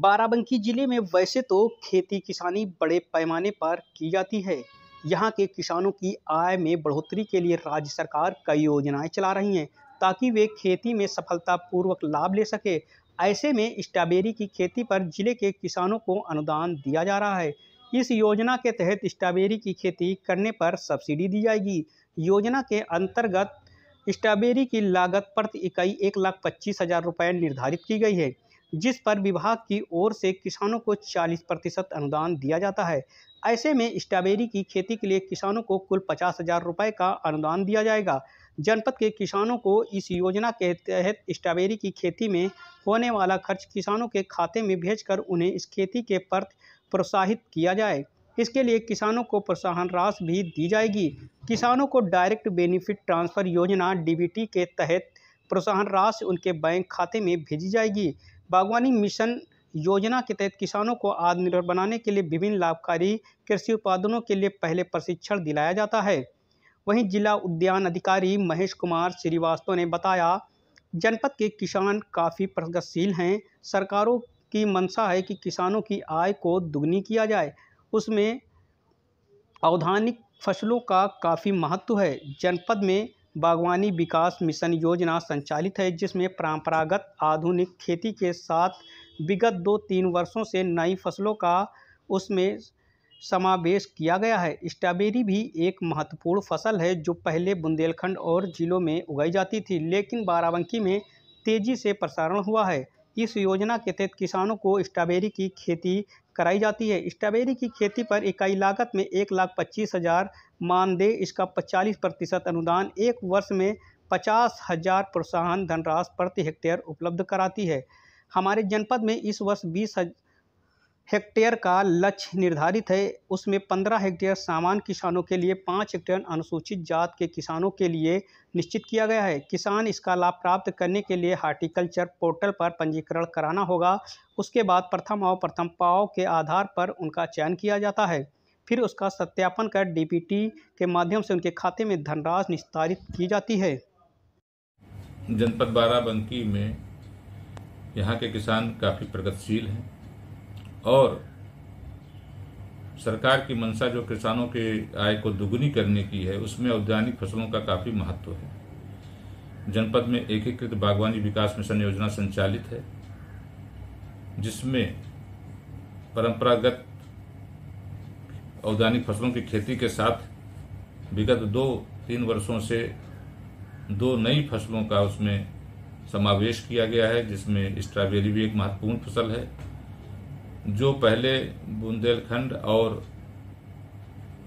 बाराबंकी ज़िले में वैसे तो खेती किसानी बड़े पैमाने पर की जाती है यहाँ के किसानों की आय में बढ़ोतरी के लिए राज्य सरकार कई योजनाएं चला रही हैं ताकि वे खेती में सफलतापूर्वक लाभ ले सके ऐसे में स्ट्रॉबेरी की खेती पर जिले के किसानों को अनुदान दिया जा रहा है इस योजना के तहत स्ट्रॉबेरी की खेती करने पर सब्सिडी दी जाएगी योजना के अंतर्गत स्ट्रॉबेरी की लागत प्रति इकाई एक लाख पच्चीस हज़ार रुपये निर्धारित की गई है जिस पर विभाग की ओर से किसानों को 40 प्रतिशत अनुदान दिया जाता है ऐसे में स्ट्रॉबेरी की खेती के लिए किसानों को कुल पचास हज़ार रुपये का अनुदान दिया जाएगा जनपद के किसानों को इस योजना के तहत स्ट्रॉबेरी की खेती में होने वाला खर्च किसानों के खाते में भेजकर उन्हें इस खेती के प्रति प्रोत्साहित किया जाए इसके लिए किसानों को प्रोत्साहन राशि भी दी जाएगी किसानों को डायरेक्ट बेनिफिट ट्रांसफ़र योजना डीबीटी के तहत प्रोत्साहन राशि उनके बैंक खाते में भेजी जाएगी बागवानी मिशन योजना के तहत किसानों को आत्मनिर्भर बनाने के लिए विभिन्न लाभकारी कृषि उत्पादनों के लिए पहले प्रशिक्षण दिलाया जाता है वहीं जिला उद्यान अधिकारी महेश कुमार श्रीवास्तव ने बताया जनपद के किसान काफ़ी प्रगतिशील हैं सरकारों की मंशा है कि किसानों की आय को दुगनी किया जाए उसमें अवधानिक फसलों का काफ़ी महत्व है जनपद में बागवानी विकास मिशन योजना संचालित है जिसमें परंपरागत आधुनिक खेती के साथ विगत दो तीन वर्षों से नई फसलों का उसमें समावेश किया गया है स्ट्रॉबेरी भी एक महत्वपूर्ण फसल है जो पहले बुंदेलखंड और जिलों में उगाई जाती थी लेकिन बाराबंकी में तेज़ी से प्रसारण हुआ है इस योजना के तहत किसानों को स्ट्रॉबेरी की खेती कराई जाती है स्ट्रॉबेरी की खेती पर इकाई लागत में एक लाख पच्चीस हज़ार मानदेय इसका पचालीस प्रतिशत अनुदान एक वर्ष में पचास हज़ार प्रोत्साहन धनराश प्रति हेक्टेयर उपलब्ध कराती है हमारे जनपद में इस वर्ष बीस हज... हेक्टेयर का लक्ष्य निर्धारित है उसमें पंद्रह हेक्टेयर सामान्य किसानों के लिए पाँच हेक्टेयर अनुसूचित जात के किसानों के लिए निश्चित किया गया है किसान इसका लाभ प्राप्त करने के लिए हार्टिकल्चर पोर्टल पर पंजीकरण कराना होगा उसके बाद प्रथम और प्रथम पाव के आधार पर उनका चयन किया जाता है फिर उसका सत्यापन कर डी के माध्यम से उनके खाते में धनराशि निस्तारित की जाती है जनपद बाराबंकी में यहाँ के किसान काफ़ी प्रगतिशील हैं और सरकार की मंशा जो किसानों के आय को दुगुनी करने की है उसमें औद्यानिक फसलों का काफ़ी महत्व है जनपद में एकीकृत बागवानी विकास मिशन योजना संचालित है जिसमें परंपरागत औद्यानिक फसलों की खेती के साथ विगत दो तीन वर्षों से दो नई फसलों का उसमें समावेश किया गया है जिसमें स्ट्रॉबेरी भी एक महत्वपूर्ण फसल है जो पहले बुंदेलखंड और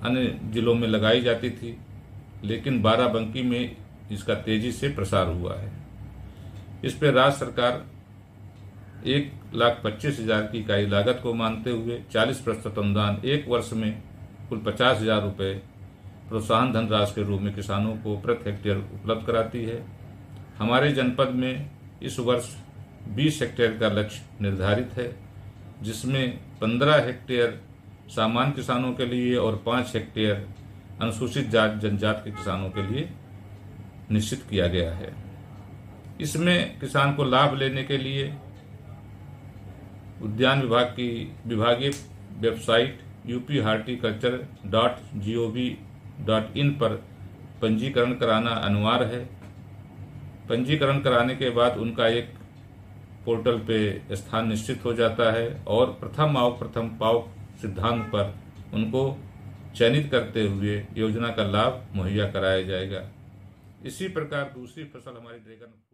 अन्य जिलों में लगाई जाती थी लेकिन बाराबंकी में इसका तेजी से प्रसार हुआ है इस पर राज्य सरकार एक लाख पच्चीस हजार की इकाई लागत को मानते हुए चालीस प्रतिशत अनुदान एक वर्ष में कुल पचास हजार रुपये प्रोत्साहन धनराशि के रूप में किसानों को प्रति हेक्टेयर उपलब्ध कराती है हमारे जनपद में इस वर्ष बीस हेक्टेयर का लक्ष्य निर्धारित है जिसमें पंद्रह हेक्टेयर सामान्य किसानों के लिए और पांच हेक्टेयर अनुसूचित जात जनजात के किसानों के लिए निश्चित किया गया है इसमें किसान को लाभ लेने के लिए उद्यान विभाग की विभागीय website UP horticulture dot G O V dot in पर पंजीकरण कराना अनिवार्य है पंजीकरण कराने के बाद उनका एक पोर्टल पे स्थान निश्चित हो जाता है और प्रथम आओ प्रथम पाओ सिद्धांत पर उनको चयनित करते हुए योजना का लाभ मुहैया कराया जाएगा इसी प्रकार दूसरी फसल हमारी ड्रैगन